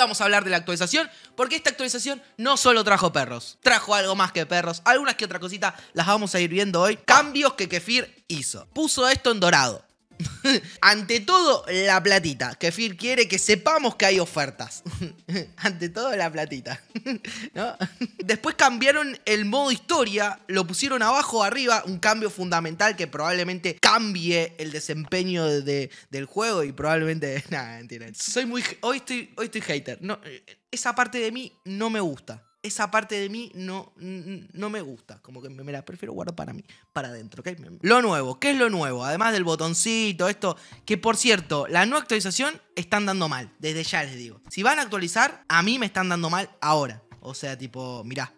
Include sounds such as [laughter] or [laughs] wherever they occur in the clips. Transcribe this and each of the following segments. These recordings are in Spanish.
vamos a hablar de la actualización, porque esta actualización no solo trajo perros, trajo algo más que perros, algunas que otra cosita las vamos a ir viendo hoy. Cambios que Kefir hizo. Puso esto en dorado. [laughs] Ante todo, la platita. Que Phil quiere que sepamos que hay ofertas. [laughs] Ante todo, la platita. [laughs] Después cambiaron el modo historia, lo pusieron abajo arriba, un cambio fundamental que probablemente cambie el desempeño de, del juego y probablemente... Nada, Soy muy... Hoy estoy, hoy estoy hater. No, eh, esa parte de mí no me gusta esa parte de mí no, no me gusta. Como que me la prefiero guardar para mí, para adentro. ¿okay? Lo nuevo, ¿qué es lo nuevo? Además del botoncito, esto, que por cierto, la nueva actualización están dando mal, desde ya les digo. Si van a actualizar, a mí me están dando mal ahora. O sea, tipo, mirá,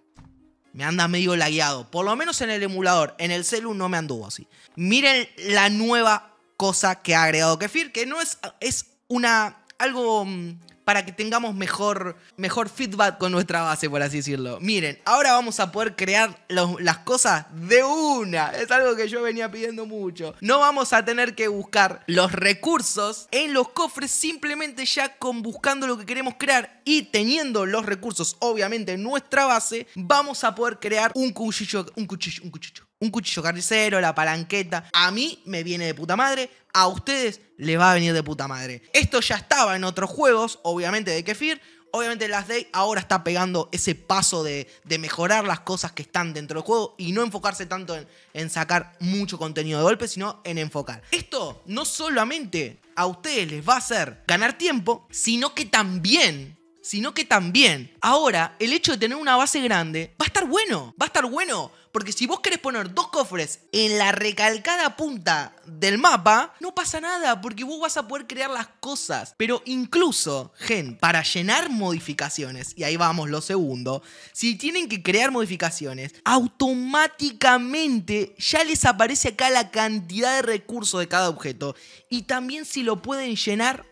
me anda medio lagueado. Por lo menos en el emulador, en el celu no me anduvo así. Miren la nueva cosa que ha agregado Kefir, que no es, es una, algo... Mm, para que tengamos mejor, mejor feedback con nuestra base, por así decirlo. Miren, ahora vamos a poder crear las cosas de una. Es algo que yo venía pidiendo mucho. No vamos a tener que buscar los recursos en los cofres simplemente ya con buscando lo que queremos crear y teniendo los recursos obviamente en nuestra base, vamos a poder crear un cuchillo, un cuchillo, un cuchillo un cuchillo carnicero, la palanqueta. A mí me viene de puta madre, a ustedes les va a venir de puta madre. Esto ya estaba en otros juegos, obviamente, de Kefir. Obviamente las Day ahora está pegando ese paso de, mejorar las cosas que están dentro del juego y no enfocarse tanto en, en sacar mucho contenido de golpe, sino en enfocar. Esto no solamente a ustedes les va a hacer ganar tiempo, sino que también sino que también ahora el hecho de tener una base grande va a estar bueno, va a estar bueno, porque si vos querés poner dos cofres en la recalcada punta del mapa, no pasa nada, porque vos vas a poder crear las cosas. Pero incluso, gen, para llenar modificaciones, y ahí vamos lo segundo, si tienen que crear modificaciones, automáticamente ya les aparece acá la cantidad de recursos de cada objeto, y también si lo pueden llenar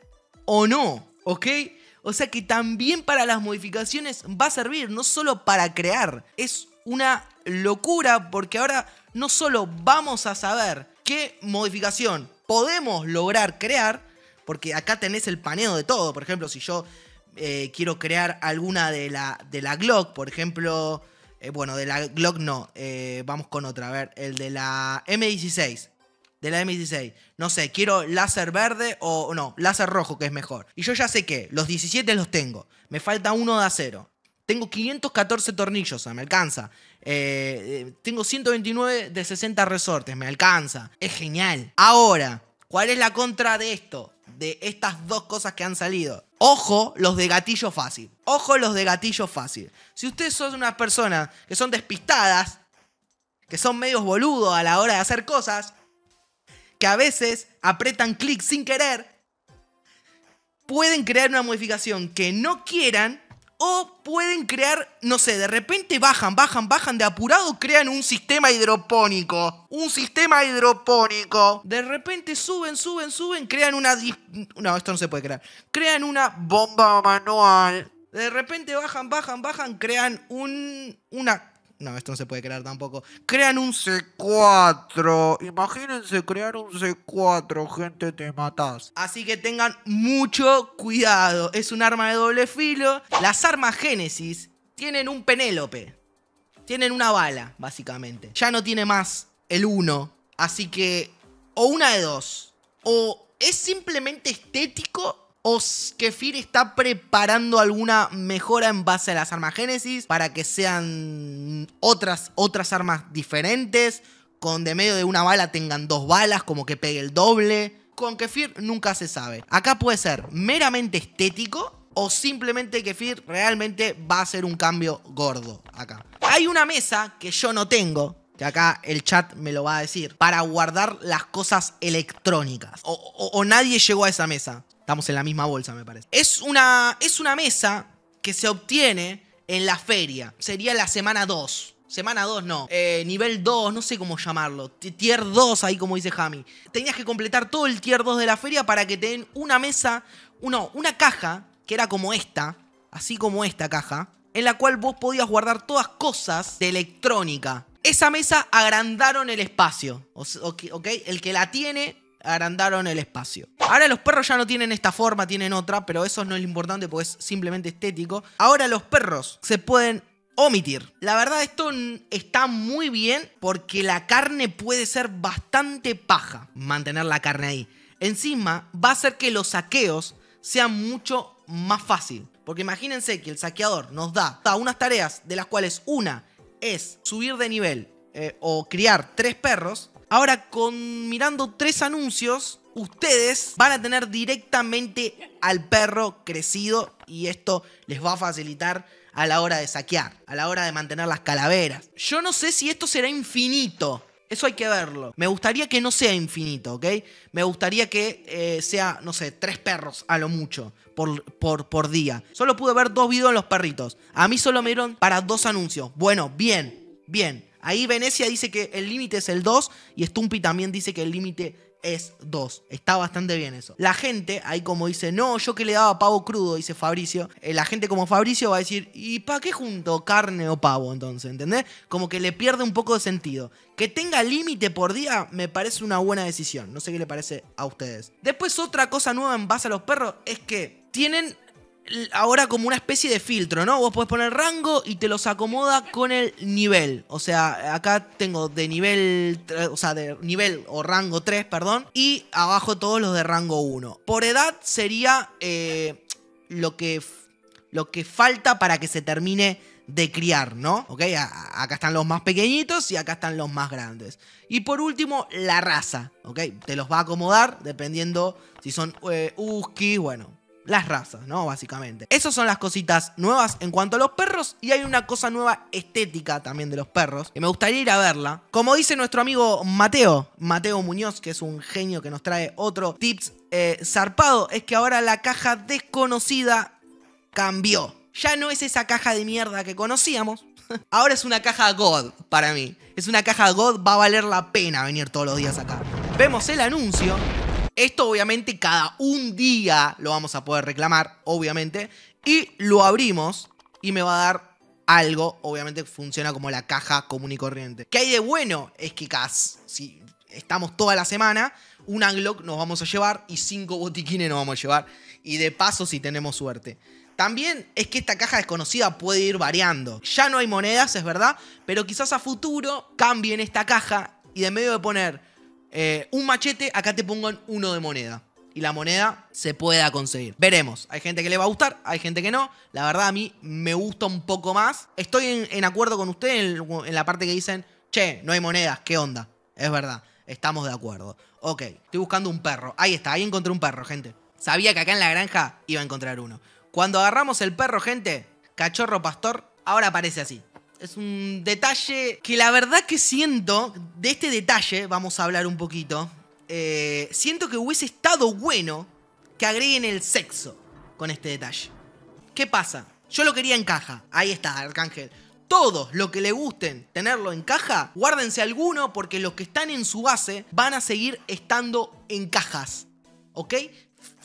o no, ¿ok? O sea que también para las modificaciones va a servir, no solo para crear. Es una locura porque ahora no solo vamos a saber qué modificación podemos lograr crear, porque acá tenés el paneo de todo. Por ejemplo, si yo eh, quiero crear alguna de la, de Glock, por ejemplo, eh, bueno, de la Glock no, eh, vamos con otra, a ver, el de la M16 de la M16. No sé, quiero láser verde o no, láser rojo que es mejor. Y yo ya sé que los 17 los tengo. Me falta uno de acero. Tengo 514 tornillos, me alcanza. Eh, eh, tengo 129 de 60 resortes, me alcanza. Es genial. Ahora, ¿cuál es la contra de esto? De estas dos cosas que han salido. Ojo los de gatillo fácil. Ojo los de gatillo fácil. Si ustedes son una persona que son despistadas, que son medios boludos a la hora de hacer cosas, que a veces apretan clic sin querer, pueden crear una modificación que no quieran o pueden crear, no sé, de repente bajan, bajan, bajan de apurado, crean un sistema hidropónico. Un sistema hidropónico. De repente suben, suben, suben, crean una... No, esto no se puede crear. Crean una bomba manual. De repente bajan, bajan, bajan, crean un... Una no, esto no se puede crear tampoco. Crean un C4. Imagínense crear un C4, gente, te matás. Así que tengan mucho cuidado. Es un arma de doble filo. Las armas Génesis tienen un Penélope. Tienen una bala, básicamente. Ya no tiene más el 1. Así que, o una de dos. O es simplemente estético ¿O Kefir está preparando alguna mejora en base a las armas Génesis para que sean otras, otras armas diferentes. Con de medio de una bala tengan dos balas, como que pegue el doble. Con Kefir nunca se sabe. Acá puede ser meramente estético o simplemente Kefir realmente va a ser un cambio gordo acá. Hay una mesa que yo no tengo, que acá el chat me lo va a decir, para guardar las cosas electrónicas. o nadie llegó a esa mesa. Estamos en la misma bolsa, me parece. Es una, es una mesa que se obtiene en la feria. Sería la semana 2. Semana 2 no. Eh, nivel 2, no sé cómo llamarlo. Tier 2, ahí como dice Jami. Tenías que completar todo el tier 2 de la feria para que te den una mesa, uno una caja, que era como esta, así como esta caja, en la cual vos podías guardar todas cosas de electrónica. Esa mesa agrandaron el espacio, ¿ok? El que la tiene agrandaron el espacio. Ahora los perros ya no tienen esta forma, tienen otra, pero eso no es lo importante porque es simplemente estético. Ahora los perros se pueden omitir. La verdad esto está muy bien porque la carne puede ser bastante paja mantener la carne ahí. Encima va a hacer que los saqueos sean mucho más fácil. Porque imagínense que el saqueador nos da unas tareas de las cuales una es subir de nivel eh, o criar tres perros Ahora, con mirando tres anuncios, ustedes van a tener directamente al perro crecido y esto les va a facilitar a la hora de saquear, a la hora de mantener las calaveras. Yo no sé si esto será infinito. Eso hay que verlo. Me gustaría que no sea infinito, ¿ok? Me gustaría que eh, sea, no sé, tres perros a lo mucho por, por, por día. Solo pude ver dos videos en los perritos. A mí solo me dieron para dos anuncios. Bueno, bien, bien. Ahí Venecia dice que el límite es el 2 y Stumpy también dice que el límite es 2. Está bastante bien eso. La gente, ahí como dice, no, yo que le daba pavo crudo, dice Fabricio. Eh, la gente como Fabricio va a decir, ¿y para qué junto carne o pavo entonces? ¿Entendés? Como que le pierde un poco de sentido. Que tenga límite por día me parece una buena decisión. No sé qué le parece a ustedes. Después otra cosa nueva en base a los perros es que tienen ahora como una especie de filtro, ¿no? Vos podés poner rango y te los acomoda con el nivel. O sea, acá tengo de nivel, o sea, de nivel o rango 3, perdón, y abajo todos los de rango 1. Por edad sería eh, lo, que, lo que falta para que se termine de criar, ¿no? Ok, acá están los más pequeñitos y acá están los más grandes. Y por último, la raza, ok, te los va a acomodar dependiendo si son eh, bueno, las razas, ¿no? Básicamente. Esas son las cositas nuevas en cuanto a los perros y hay una cosa nueva estética también de los perros que me gustaría ir a verla. Como dice nuestro amigo Mateo, Mateo Muñoz, que es un genio que nos trae otro tips eh, zarpado, es que ahora la caja desconocida cambió. Ya no es esa caja de mierda que conocíamos. [laughs] Ahora es una caja God para mí. Es una caja God, va a valer la pena venir todos los días acá. Vemos el anuncio esto obviamente cada un día lo vamos a poder reclamar, obviamente. Y lo abrimos y me va a dar algo. Obviamente funciona como la caja común y corriente. ¿Qué hay de bueno? Es que si estamos toda la semana, un Anglock nos vamos a llevar y cinco botiquines nos vamos a llevar. Y de paso si tenemos suerte. También es que esta caja desconocida puede ir variando. Ya no hay monedas, es verdad, pero quizás a futuro cambien esta caja y de medio de poner eh, un machete, acá te pongo uno de moneda. Y la moneda se pueda conseguir. Veremos. Hay gente que le va a gustar, hay gente que no. La verdad, a mí me gusta un poco más. Estoy en, acuerdo con usted en, la parte que dicen, che, no hay monedas, ¿qué onda? Es verdad, estamos de acuerdo. Ok, estoy buscando un perro. Ahí está, ahí encontré un perro, gente. Sabía que acá en la granja iba a encontrar uno. Cuando agarramos el perro, gente, cachorro pastor, ahora aparece así es un detalle que la verdad que siento, de este detalle vamos a hablar un poquito, eh, siento que hubiese estado bueno que agreguen el sexo con este detalle. ¿Qué pasa? Yo lo quería en caja, ahí está, Arcángel. Todos los que le gusten tenerlo en caja, guárdense alguno porque los que están en su base van a seguir estando en cajas. ¿Ok?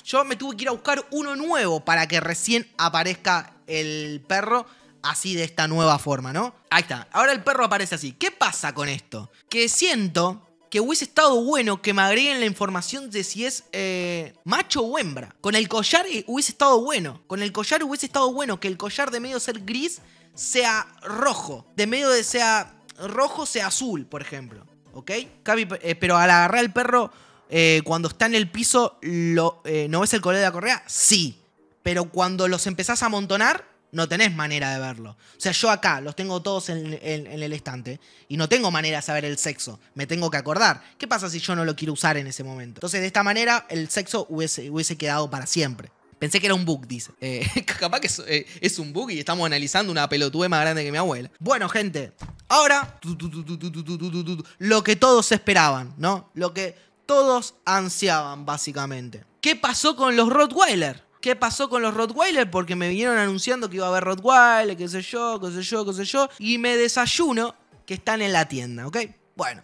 Yo me tuve que ir a buscar uno nuevo para que recién aparezca el perro así de esta nueva forma, ¿no? Ahí está. Ahora el perro aparece así. ¿Qué pasa con esto? Que siento que hubiese estado bueno que me agreguen la información de si es eh, macho o hembra. Con el collar eh, hubiese estado bueno. Con el collar hubiese estado bueno que el collar de medio ser gris sea rojo. De medio de sea rojo sea azul, por ejemplo. ¿Ok? Eh, pero al agarrar el perro cuando está en el piso, ¿no ves el color de la correa? Sí. Pero cuando los empezás a amontonar, no tenés manera de verlo. O sea, yo acá los tengo todos en, el estante y no tengo manera de saber el sexo. Me tengo que acordar. ¿Qué pasa si yo no lo quiero usar en ese momento? Entonces, de esta manera, el sexo hubiese, quedado para siempre. Pensé que era un bug, dice. capaz que es, un bug y estamos analizando una pelotude más grande que mi abuela. Bueno, gente, ahora lo que todos esperaban, ¿no? Lo que todos ansiaban, básicamente. ¿Qué pasó con los Rottweiler? qué pasó con los Rottweiler, porque me vinieron anunciando que iba a haber Rottweiler, qué sé yo, qué sé yo, qué sé yo, y me desayuno que están en la tienda, ¿ok? Bueno,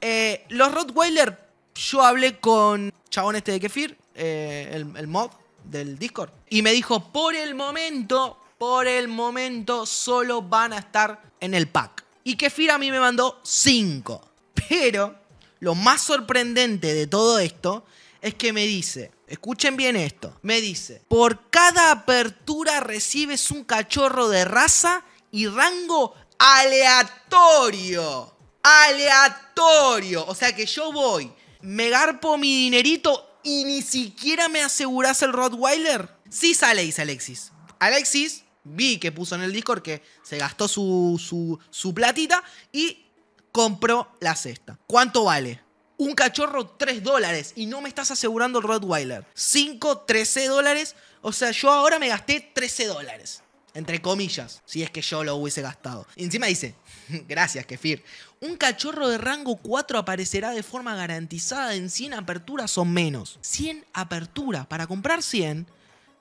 eh, los Rottweiler, yo hablé con chabón este de Kefir, eh, el, mob mod del Discord, y me dijo, por el momento, por el momento, solo van a estar en el pack. Y Kefir a mí me mandó 5. Pero lo más sorprendente de todo esto es que me dice, escuchen bien esto, me dice, por cada apertura recibes un cachorro de raza y rango aleatorio. Aleatorio. O sea que yo voy, me garpo mi dinerito y ni siquiera me aseguras el Rottweiler. Sí dice Alexis. Alexis, vi que puso en el Discord que se gastó su, su, su platita y compró la cesta. ¿Cuánto vale? Un cachorro, 3 dólares. Y no me estás asegurando el Rottweiler. 5, 13 dólares. O sea, yo ahora me gasté 13 dólares. Entre comillas, si es que yo lo hubiese gastado. Y encima dice, [laughs] gracias Kefir, un cachorro de rango 4 aparecerá de forma garantizada en 100 aperturas o menos. 100 aperturas, para comprar 100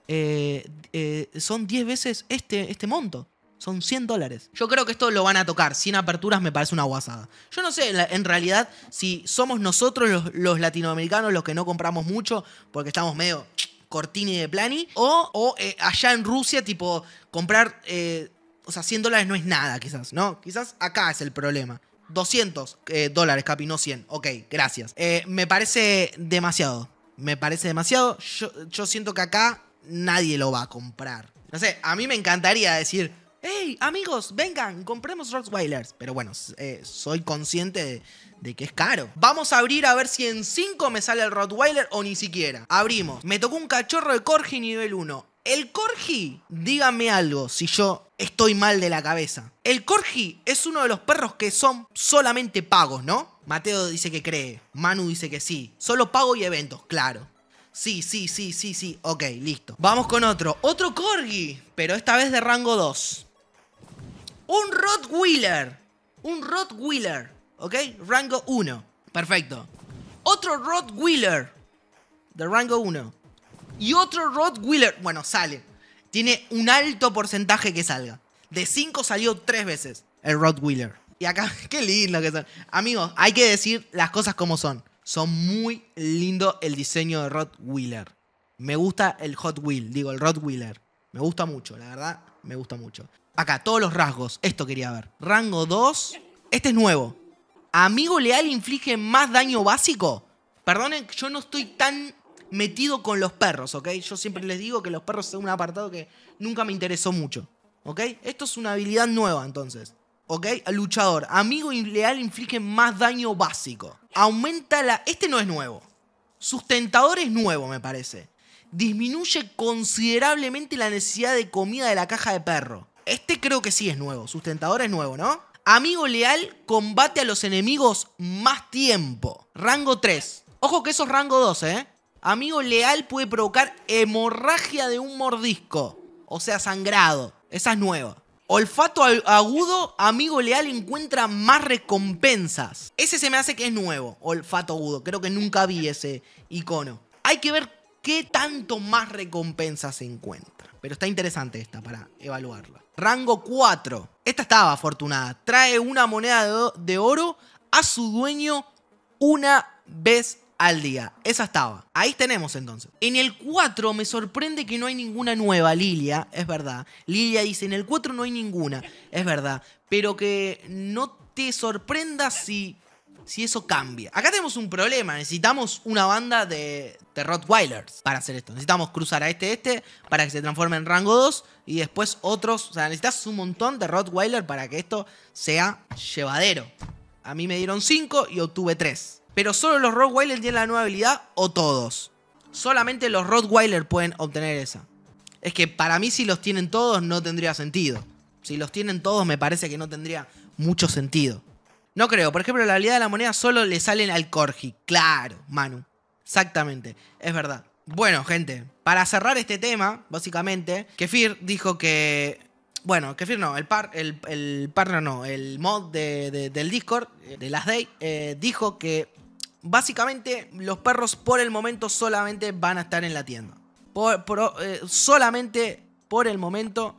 eh, eh, son 10 veces este, este monto. Son 100 dólares. Yo creo que esto lo van a tocar. 100 aperturas me parece una guasada. Yo no sé, en realidad, si somos nosotros los, latinoamericanos los que no compramos mucho porque estamos medio cortini de plani. O, eh, allá en Rusia, tipo, comprar... Eh, o sea, 100 dólares no es nada, quizás, ¿no? Quizás acá es el problema. 200 eh, dólares, Capi, no 100. Ok, gracias. me parece demasiado. Me parece demasiado. Yo, yo siento que acá nadie lo va a comprar. No sé, a mí me encantaría decir hey, amigos, vengan, compremos Rottweilers. Pero bueno, eh, soy consciente de, que es caro. Vamos a abrir a ver si en 5 me sale el Rottweiler o ni siquiera. Abrimos. Me tocó un cachorro de Corgi nivel 1. El Corgi, dígame algo si yo estoy mal de la cabeza. El Corgi es uno de los perros que son solamente pagos, ¿no? Mateo dice que cree, Manu dice que sí. Solo pago y eventos, claro. Sí, sí, sí, sí, sí. Ok, listo. Vamos con otro. Otro corgi, pero esta vez de rango 2. Un Rod Wheeler, Un Rod Wheeler, ¿Ok? Rango 1. Perfecto. Otro Rod Wheeler, De rango 1. Y otro Rod Wheeler, Bueno, sale. Tiene un alto porcentaje que salga. De 5 salió 3 veces el Wheeler. Y acá, [laughs] qué lindo que son. Amigos, hay que decir las cosas como son. Son muy lindo el diseño de Rod Wheeler. Me gusta el Hot Wheel, digo, el Wheeler, Me gusta mucho, la verdad, me gusta mucho. Acá, todos los rasgos. Esto quería ver. Rango 2. Este es nuevo. Amigo leal inflige más daño básico. Perdonen, yo no estoy tan metido con los perros, ¿ok? Yo siempre les digo que los perros son un apartado que nunca me interesó mucho, ¿ok? Esto es una habilidad nueva entonces, ¿ok? Luchador, amigo leal inflige más daño básico. Aumenta la... Este no es nuevo. Sustentador es nuevo, me parece. Disminuye considerablemente la necesidad de comida de la caja de perro. Este creo que sí es nuevo. Sustentador es nuevo, ¿no? Amigo leal combate a los enemigos más tiempo. Rango 3. Ojo que eso es rango 2, ¿eh? Amigo leal puede provocar hemorragia de un mordisco. O sea, sangrado. Esa es nueva. Olfato agudo, amigo leal encuentra más recompensas. Ese se me hace que es nuevo, olfato agudo. Creo que nunca vi ese icono. Hay que ver qué tanto más recompensas se encuentra. Pero está interesante esta para evaluarla rango 4. Esta estaba afortunada. Trae una moneda de oro a su dueño una vez al día. Esa estaba. Ahí tenemos entonces. En el 4 me sorprende que no hay ninguna nueva, Lilia, es verdad. Lilia dice, en el 4 no hay ninguna, es verdad. Pero que no te sorprenda si si eso cambia. Acá tenemos un problema, necesitamos una banda de, Rottweilers para hacer esto. Necesitamos cruzar a este, este, para que se transforme en rango 2 y después otros. O sea, necesitas un montón de Rottweiler para que esto sea llevadero. A mí me dieron 5 y obtuve 3. Pero solo los Rottweilers tienen la nueva habilidad o todos. Solamente los Rottweiler pueden obtener esa. Es que para mí si los tienen todos no tendría sentido. Si los tienen todos me parece que no tendría mucho sentido. No creo. Por ejemplo, la habilidad de la moneda solo le salen al Corgi. Claro, Manu. Exactamente. Es verdad. Bueno, gente, para cerrar este tema, básicamente, Kefir dijo que. Bueno, Kefir no, el par, el, el partner no, el mod del Discord, eh, de las Day, eh, dijo que básicamente los perros por el momento solamente van a estar en la tienda. Eh, solamente por el momento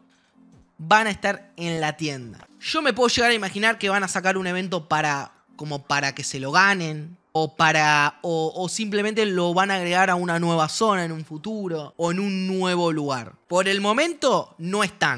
van a estar en la tienda. Yo me puedo llegar a imaginar que van a sacar un evento para como para que se lo ganen o para o, o, simplemente lo van a agregar a una nueva zona en un futuro o en un nuevo lugar. Por el momento no están.